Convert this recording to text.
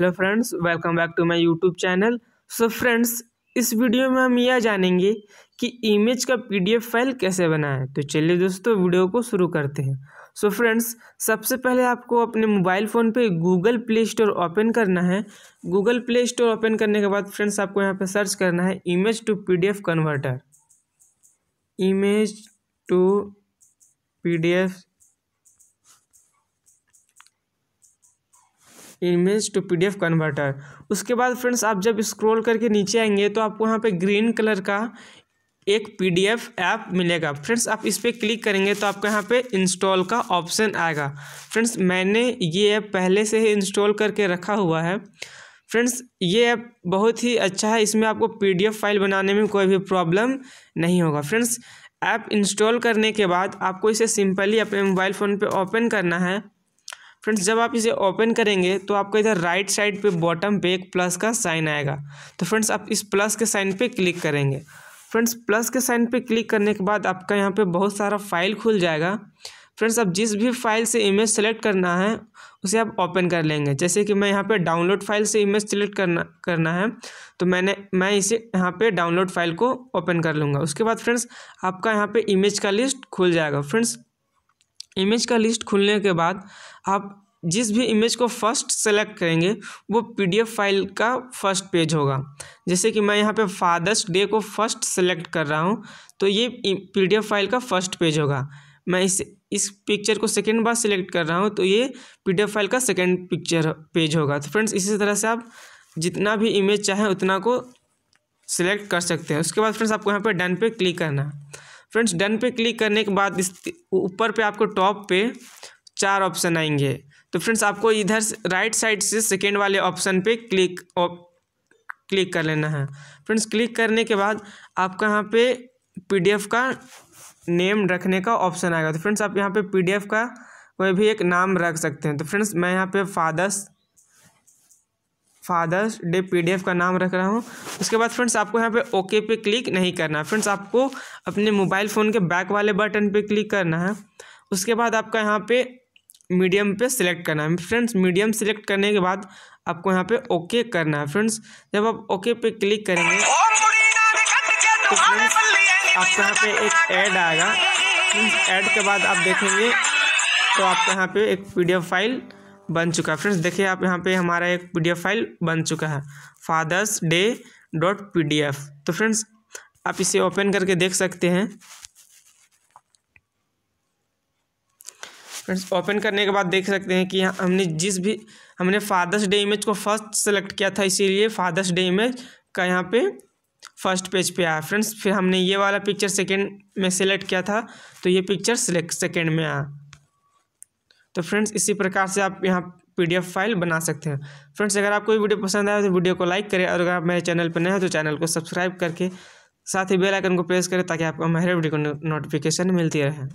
hello friends welcome back to my YouTube channel so friends इस video में हम यह जानेंगे कि इमेज का पीडीएफ फाइल कैसे बनाएं तो चलिए दोस्तों वीडियो को शुरू करते हैं सो so फ्रेंड्स सबसे पहले आपको अपने मोबाइल फ़ोन पे गूगल प्ले स्टोर ओपन करना है गूगल प्ले स्टोर ओपन करने के बाद फ्रेंड्स आपको यहाँ पर सर्च करना है image to P converter image to P image to P F converter उसके बाद फ्रेंड्स आप जब स्क्रॉल करके नीचे आएंगे तो आपको यहाँ पे ग्रीन कलर का एक पी एफ़ ऐप मिलेगा फ्रेंड्स आप इस पर क्लिक करेंगे तो आपको यहाँ पे इंस्टॉल का ऑप्शन आएगा फ्रेंड्स मैंने ये ऐप पहले से ही इंस्टॉल करके रखा हुआ है फ्रेंड्स ये ऐप बहुत ही अच्छा है इसमें आपको पी फाइल बनाने में कोई भी प्रॉब्लम नहीं होगा फ्रेंड्स ऐप इंस्टॉल करने के बाद आपको इसे सिंपली अपने मोबाइल फ़ोन पे ओपन करना है फ्रेंड्स जब आप इसे ओपन करेंगे तो आपका इधर राइट साइड पे बॉटम पे एक प्लस का साइन आएगा तो फ्रेंड्स आप इस प्लस के साइन पे क्लिक करेंगे फ्रेंड्स प्लस के साइन पे क्लिक करने के बाद आपका यहाँ पे बहुत सारा फाइल खुल जाएगा फ्रेंड्स आप जिस भी फाइल से इमेज सेलेक्ट करना है उसे आप ओपन कर लेंगे जैसे कि मैं यहाँ पे डाउनलोड फाइल से इमेज सेलेक्ट करना करना है तो मैंने मैं इसे यहाँ पे डाउनलोड फाइल को ओपन कर लूँगा उसके बाद फ्रेंड्स आपका यहाँ पे इमेज का लिस्ट खुल जाएगा फ्रेंड्स इमेज का लिस्ट खुलने के बाद आप जिस भी इमेज को फर्स्ट सेलेक्ट करेंगे वो पीडीएफ फाइल का फर्स्ट पेज होगा जैसे कि मैं यहाँ पे फादर्स डे को फर्स्ट सेलेक्ट कर रहा हूँ तो ये पीडीएफ फाइल का फर्स्ट पेज होगा मैं इस इस पिक्चर को सेकेंड बार सेलेक्ट कर रहा हूँ तो ये पीडीएफ फाइल का सेकेंड पिक्चर पेज होगा तो फ्रेंड्स इसी तरह से आप जितना भी इमेज चाहें उतना को सिलेक्ट कर सकते हैं उसके बाद फ्रेंड्स आपको यहाँ पर डन पे क्लिक करना है फ्रेंड्स डन पे क्लिक करने के बाद इस ऊपर पे आपको टॉप पे चार ऑप्शन आएंगे तो फ्रेंड्स आपको इधर राइट साइड से सेकेंड वाले ऑप्शन पे क्लिक क्लिक कर लेना है फ्रेंड्स क्लिक करने के बाद आपका यहाँ पे पीडीएफ का नेम रखने का ऑप्शन आएगा तो फ्रेंड्स आप यहाँ पे पीडीएफ का कोई भी एक नाम रख सकते हैं तो फ्रेंड्स मैं यहाँ पे फादर्स फादर्स डे पीडीएफ का नाम रख रहा हूँ उसके बाद फ्रेंड्स आपको यहाँ पे ओके पे क्लिक नहीं करना है फ्रेंड्स आपको अपने मोबाइल फ़ोन के बैक वाले बटन पे क्लिक करना है उसके बाद आपका यहाँ पे मीडियम पे सिलेक्ट करना है फ्रेंड्स मीडियम सिलेक्ट करने के बाद आपको यहाँ पे ओके करना है फ्रेंड्स जब आप ओके पे क्लिक करेंगे तो, तो फ्रेंड्स आपको यहाँ पे एक ऐड आएगा फ्रेंड्स के बाद आप देखेंगे तो आपको यहाँ पे एक पी फाइल बन चुका है फ्रेंड्स देखिए आप यहाँ पे हमारा एक पी फाइल बन चुका है फादर्स डे डॉट पी तो फ्रेंड्स आप इसे ओपन करके देख सकते हैं फ्रेंड्स ओपन करने के बाद देख सकते हैं कि हमने जिस भी हमने फादर्स डे इमेज को फर्स्ट सेलेक्ट किया था इसीलिए फादर्स डे इमेज का यहाँ पे फर्स्ट पेज पे आया फ्रेंड्स फिर हमने ये वाला पिक्चर सेकंड में सेलेक्ट किया था तो ये पिक्चर सेलेक्ट सेकंड में आया तो फ्रेंड्स इसी प्रकार से आप यहाँ पीडीएफ फाइल बना सकते हैं फ्रेंड्स अगर आपको वीडियो पसंद आया तो वीडियो को लाइक करें और अगर आप मेरे चैनल पर नए हैं तो चैनल को सब्सक्राइब करके साथ ही बेल आइकन को प्रेस करें ताकि आपको हमारे वीडियो को नोटिफिकेशन मिलती रहे